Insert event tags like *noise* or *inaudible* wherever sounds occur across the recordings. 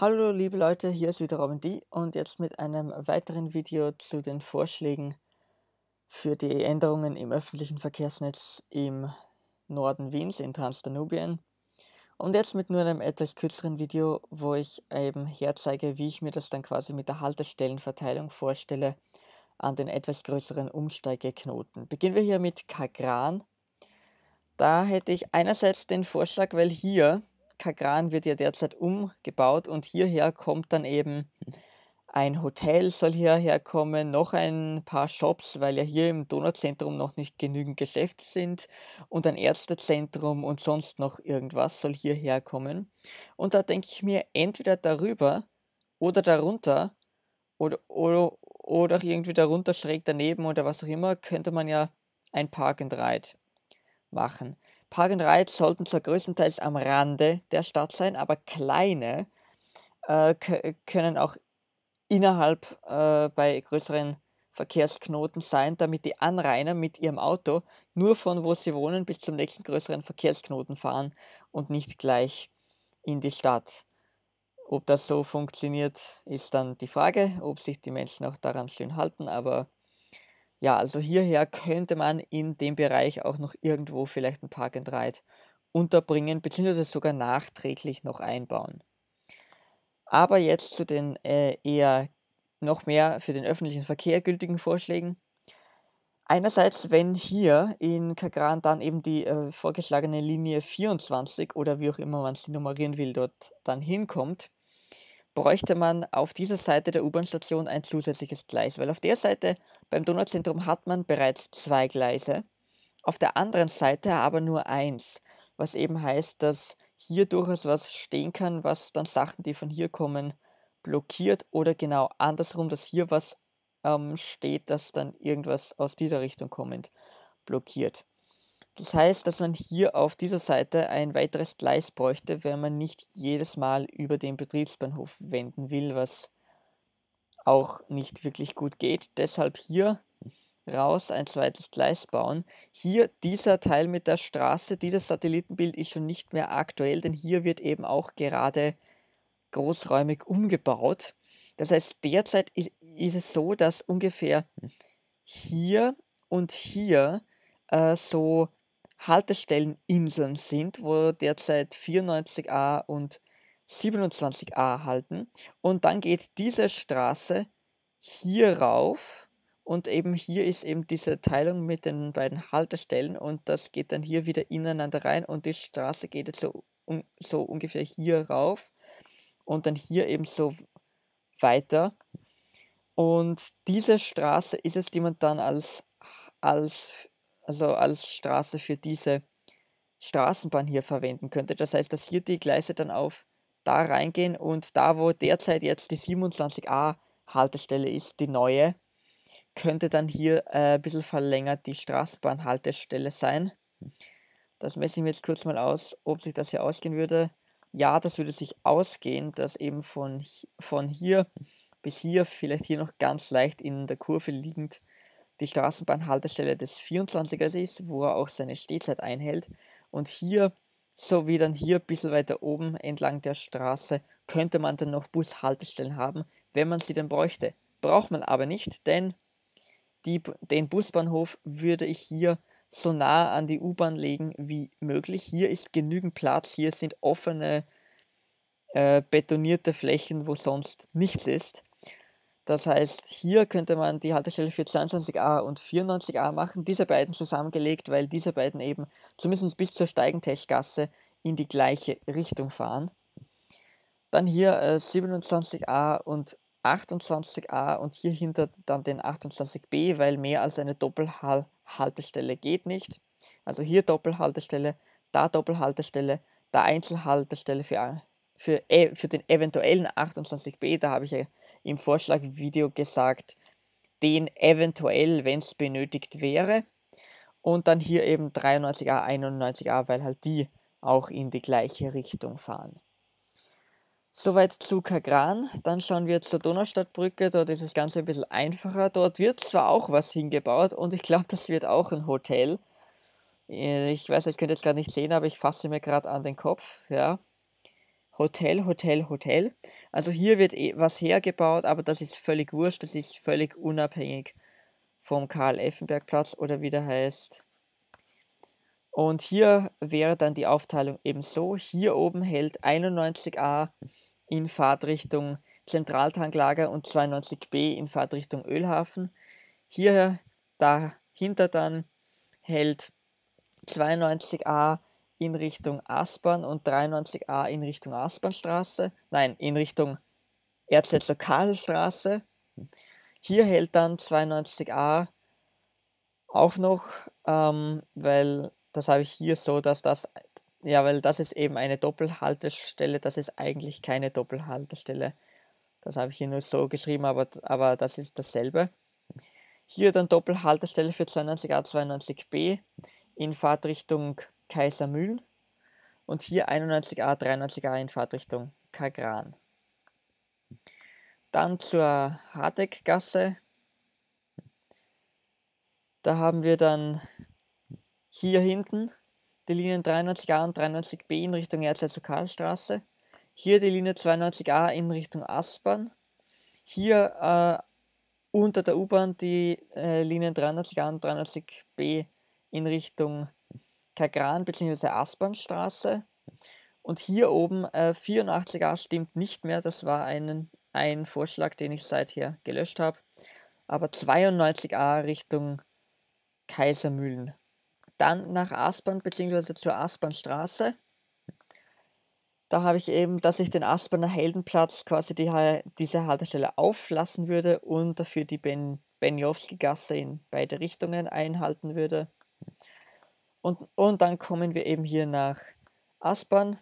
Hallo liebe Leute, hier ist wieder Robin D und jetzt mit einem weiteren Video zu den Vorschlägen für die Änderungen im öffentlichen Verkehrsnetz im Norden Wiens in Transdanubien. Und jetzt mit nur einem etwas kürzeren Video, wo ich eben herzeige, wie ich mir das dann quasi mit der Haltestellenverteilung vorstelle an den etwas größeren Umsteigeknoten. Beginnen wir hier mit Kagran. Da hätte ich einerseits den Vorschlag, weil hier Kran wird ja derzeit umgebaut und hierher kommt dann eben ein Hotel soll hierher kommen, noch ein paar Shops, weil ja hier im Donauzentrum noch nicht genügend Geschäfte sind und ein Ärztezentrum und sonst noch irgendwas soll hierher kommen. Und da denke ich mir entweder darüber oder darunter oder, oder, oder irgendwie darunter schräg daneben oder was auch immer, könnte man ja ein Park and Ride machen. Park and Rides sollten zwar größtenteils am Rande der Stadt sein, aber kleine äh, können auch innerhalb äh, bei größeren Verkehrsknoten sein, damit die Anrainer mit ihrem Auto nur von wo sie wohnen bis zum nächsten größeren Verkehrsknoten fahren und nicht gleich in die Stadt. Ob das so funktioniert, ist dann die Frage, ob sich die Menschen auch daran schön halten, aber ja, also hierher könnte man in dem Bereich auch noch irgendwo vielleicht ein Park and Ride unterbringen, beziehungsweise sogar nachträglich noch einbauen. Aber jetzt zu den äh, eher noch mehr für den öffentlichen Verkehr gültigen Vorschlägen. Einerseits, wenn hier in Kagran dann eben die äh, vorgeschlagene Linie 24 oder wie auch immer man sie nummerieren will, dort dann hinkommt, bräuchte man auf dieser Seite der U-Bahn-Station ein zusätzliches Gleis, weil auf der Seite beim Donauzentrum hat man bereits zwei Gleise, auf der anderen Seite aber nur eins, was eben heißt, dass hier durchaus was stehen kann, was dann Sachen, die von hier kommen, blockiert oder genau andersrum, dass hier was ähm, steht, dass dann irgendwas aus dieser Richtung kommend blockiert. Das heißt, dass man hier auf dieser Seite ein weiteres Gleis bräuchte, wenn man nicht jedes Mal über den Betriebsbahnhof wenden will, was auch nicht wirklich gut geht. Deshalb hier raus ein zweites Gleis bauen. Hier dieser Teil mit der Straße, dieses Satellitenbild ist schon nicht mehr aktuell, denn hier wird eben auch gerade großräumig umgebaut. Das heißt, derzeit ist, ist es so, dass ungefähr hm. hier und hier äh, so Haltestelleninseln sind, wo derzeit 94a und 27a halten. Und dann geht diese Straße hier rauf und eben hier ist eben diese Teilung mit den beiden Haltestellen und das geht dann hier wieder ineinander rein und die Straße geht jetzt so, um, so ungefähr hier rauf und dann hier eben so weiter. Und diese Straße ist es, die man dann als, als also als Straße für diese Straßenbahn hier verwenden könnte. Das heißt, dass hier die Gleise dann auf da reingehen und da, wo derzeit jetzt die 27a Haltestelle ist, die neue, könnte dann hier äh, ein bisschen verlängert die Straßenbahnhaltestelle sein. Hm. Das messe ich mir jetzt kurz mal aus, ob sich das hier ausgehen würde. Ja, das würde sich ausgehen, dass eben von, von hier hm. bis hier, vielleicht hier noch ganz leicht in der Kurve liegend, die Straßenbahnhaltestelle des 24ers ist, wo er auch seine Stehzeit einhält. Und hier, so wie dann hier ein bisschen weiter oben entlang der Straße, könnte man dann noch Bushaltestellen haben, wenn man sie denn bräuchte. Braucht man aber nicht, denn die, den Busbahnhof würde ich hier so nah an die U-Bahn legen wie möglich. Hier ist genügend Platz, hier sind offene äh, betonierte Flächen, wo sonst nichts ist. Das heißt, hier könnte man die Haltestelle für 22a und 94a machen, diese beiden zusammengelegt, weil diese beiden eben zumindest bis zur Steigentechgasse in die gleiche Richtung fahren. Dann hier äh, 27a und 28a und hier hinter dann den 28b, weil mehr als eine Doppelhaltestelle geht nicht. Also hier Doppelhaltestelle, da Doppelhaltestelle, da Einzelhaltestelle für, für, e, für den eventuellen 28b, da habe ich ja im Vorschlagvideo gesagt, den eventuell, wenn es benötigt wäre. Und dann hier eben 93a, 91a, weil halt die auch in die gleiche Richtung fahren. Soweit zu Kagran. Dann schauen wir zur Donaustadtbrücke. Dort ist das Ganze ein bisschen einfacher. Dort wird zwar auch was hingebaut und ich glaube, das wird auch ein Hotel. Äh, ich weiß, ich könnte jetzt gerade nicht sehen, aber ich fasse mir gerade an den Kopf. Ja. Hotel, Hotel, Hotel. Also hier wird eh was hergebaut, aber das ist völlig wurscht, das ist völlig unabhängig vom Karl-Effenberg-Platz oder wie der heißt. Und hier wäre dann die Aufteilung eben so. Hier oben hält 91a in Fahrtrichtung Zentraltanklager und 92b in Fahrtrichtung Ölhafen. Hier dahinter dann hält 92a in Richtung Aspern und 93a in Richtung Aspernstraße, nein, in Richtung Erzletzer Karlstraße. Hier hält dann 92a auch noch, ähm, weil das habe ich hier so, dass das, ja, weil das ist eben eine Doppelhaltestelle, das ist eigentlich keine Doppelhaltestelle. Das habe ich hier nur so geschrieben, aber, aber das ist dasselbe. Hier dann Doppelhaltestelle für 92a, 92b in Fahrtrichtung kaiser Kaisermühl und hier 91a, 93a in Fahrtrichtung Kagran. Dann zur Hadeckgasse. Da haben wir dann hier hinten die Linien 93a und 93b in Richtung erzherzog karl Hier die Linie 92a in Richtung Aspern. Hier äh, unter der U-Bahn die äh, Linien 93a und 93b in Richtung Kagran bzw. Aspernstraße. Und hier oben äh, 84a stimmt nicht mehr, das war einen, ein Vorschlag, den ich seither gelöscht habe. Aber 92a Richtung Kaisermühlen. Dann nach Aspern bzw. zur Aspernstraße. Da habe ich eben, dass ich den Asperner Heldenplatz quasi die, diese Haltestelle auflassen würde und dafür die ben, Benjowski-Gasse in beide Richtungen einhalten würde. Und, und dann kommen wir eben hier nach Aspern.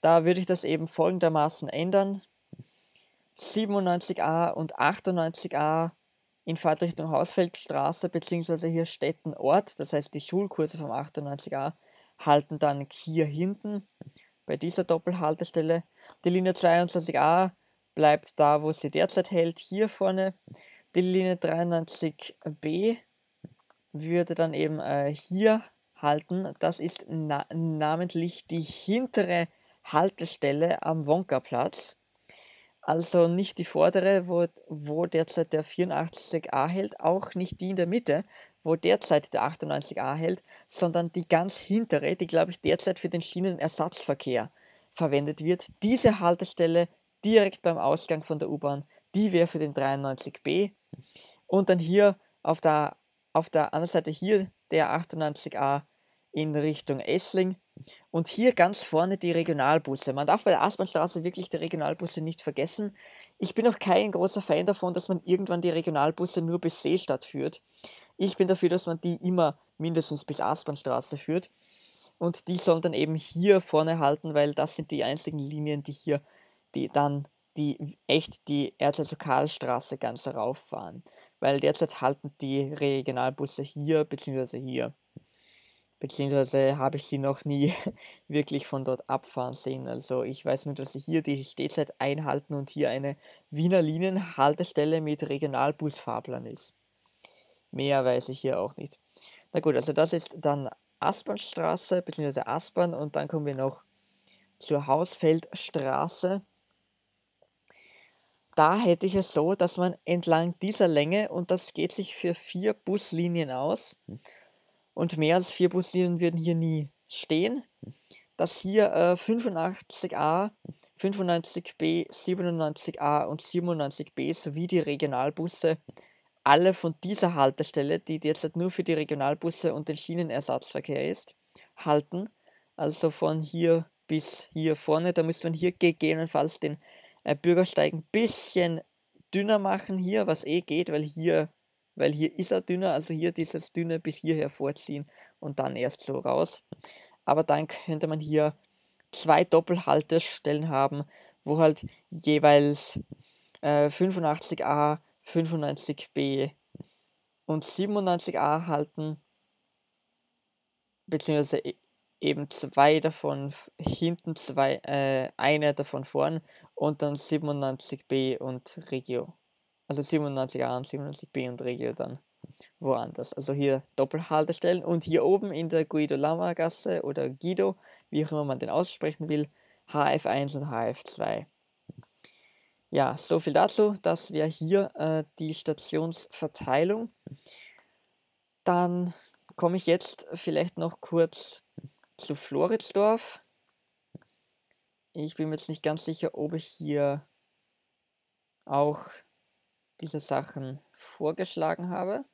Da würde ich das eben folgendermaßen ändern. 97a und 98a in Fahrtrichtung Hausfeldstraße bzw. hier Städtenort, das heißt die Schulkurse vom 98a halten dann hier hinten bei dieser Doppelhaltestelle. Die Linie 22a bleibt da, wo sie derzeit hält, hier vorne. Die Linie 93b würde dann eben äh, hier halten. Das ist na namentlich die hintere Haltestelle am wonka Also nicht die vordere, wo, wo derzeit der 84a hält, auch nicht die in der Mitte, wo derzeit der 98a hält, sondern die ganz hintere, die glaube ich derzeit für den Schienenersatzverkehr verwendet wird. Diese Haltestelle direkt beim Ausgang von der U-Bahn, die wäre für den 93b. Und dann hier auf der, auf der anderen Seite hier der 98a in Richtung Essling. Und hier ganz vorne die Regionalbusse. Man darf bei der Aspernstraße wirklich die Regionalbusse nicht vergessen. Ich bin auch kein großer Fan davon, dass man irgendwann die Regionalbusse nur bis Seestadt führt. Ich bin dafür, dass man die immer mindestens bis Aspernstraße führt. Und die sollen dann eben hier vorne halten, weil das sind die einzigen Linien, die hier die dann die echt die Erzherzogstraße ganz rauffahren. Weil derzeit halten die Regionalbusse hier bzw. hier beziehungsweise habe ich sie noch nie *laughs* wirklich von dort abfahren sehen. Also ich weiß nur, dass sie hier die Stehzeit einhalten und hier eine Wiener Linienhaltestelle mit Regionalbusfahrplan ist. Mehr weiß ich hier auch nicht. Na gut, also das ist dann Aspernstraße bzw. Aspern und dann kommen wir noch zur Hausfeldstraße. Da hätte ich es so, dass man entlang dieser Länge, und das geht sich für vier Buslinien aus, hm und mehr als vier Buslinien werden hier nie stehen. Dass hier äh, 85a, 95b, 97a und 97b sowie die Regionalbusse alle von dieser Haltestelle, die derzeit halt nur für die Regionalbusse und den Schienenersatzverkehr ist, halten. Also von hier bis hier vorne. Da müsste man hier gegebenenfalls den äh, Bürgersteig ein bisschen dünner machen hier, was eh geht, weil hier weil hier ist er dünner, also hier dieses dünne bis hierher vorziehen und dann erst so raus. Aber dann könnte man hier zwei Doppelhaltestellen haben, wo halt jeweils äh, 85a, 95b und 97a halten, beziehungsweise e-, eben zwei davon hinten, zwei, äh, eine davon vorn und dann 97b und Regio also 97a und 97b und Regio dann woanders. Also hier Doppelhaltestellen und hier oben in der Guido-Lama-Gasse oder Guido, wie auch immer man den aussprechen will, HF1 und HF2. Ja, so viel dazu. Das wäre hier äh, die Stationsverteilung. Dann komme ich jetzt vielleicht noch kurz zu Floridsdorf. Ich bin mir jetzt nicht ganz sicher, ob ich hier auch diese Sachen vorgeschlagen habe.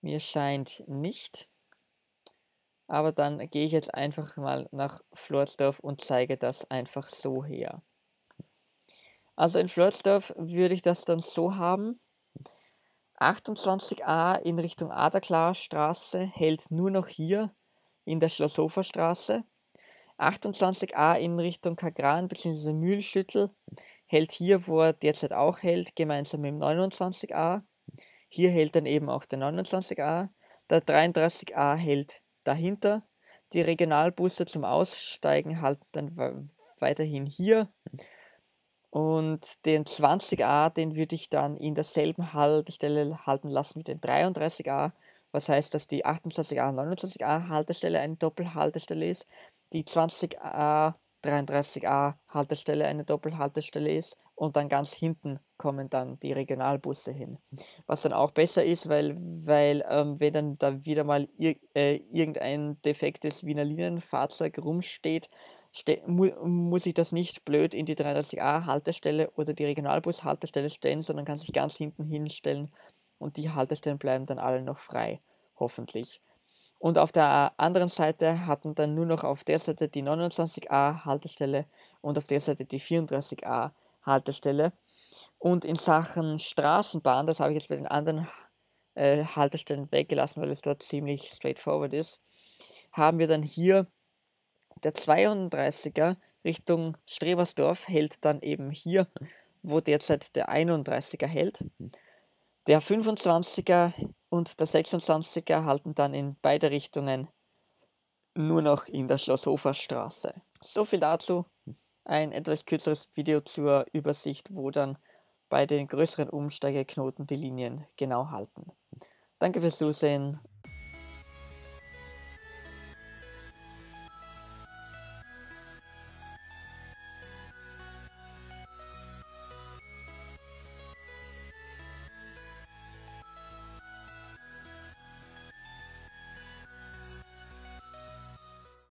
Mir scheint nicht. Aber dann gehe ich jetzt einfach mal nach Florsdorf und zeige das einfach so her. Also in Florsdorf würde ich das dann so haben. 28a in Richtung Aderklarstraße hält nur noch hier in der Schlosshoferstraße. 28a in Richtung Kagran bzw. Mühlschüttel hält hier, wo er derzeit auch hält, gemeinsam mit dem 29a. Hier hält dann eben auch der 29a. Der 33a hält dahinter. Die Regionalbusse zum Aussteigen halten dann weiterhin hier. Und den 20a, den würde ich dann in derselben Haltestelle halten lassen wie den 33a. Was heißt, dass die 28a, und 29a Haltestelle eine Doppelhaltestelle ist. Die 20a 33a Haltestelle eine Doppelhaltestelle ist und dann ganz hinten kommen dann die Regionalbusse hin. Was dann auch besser ist, weil, weil ähm, wenn dann da wieder mal ir äh, irgendein defektes Wiener Linienfahrzeug rumsteht, ste mu muss ich das nicht blöd in die 33a Haltestelle oder die Regionalbushaltestelle stellen, sondern kann sich ganz hinten hinstellen und die Haltestellen bleiben dann alle noch frei, hoffentlich. Und auf der anderen Seite hatten dann nur noch auf der Seite die 29a Haltestelle und auf der Seite die 34a Haltestelle. Und in Sachen Straßenbahn, das habe ich jetzt bei den anderen äh, Haltestellen weggelassen, weil es dort ziemlich straightforward ist, haben wir dann hier der 32er Richtung Strebersdorf hält dann eben hier, wo derzeit der 31er hält. Der 25er und der 26er halten dann in beide Richtungen nur noch in der Schlosshofer Straße. So viel dazu. Ein etwas kürzeres Video zur Übersicht, wo dann bei den größeren Umsteigeknoten die Linien genau halten. Danke fürs Zusehen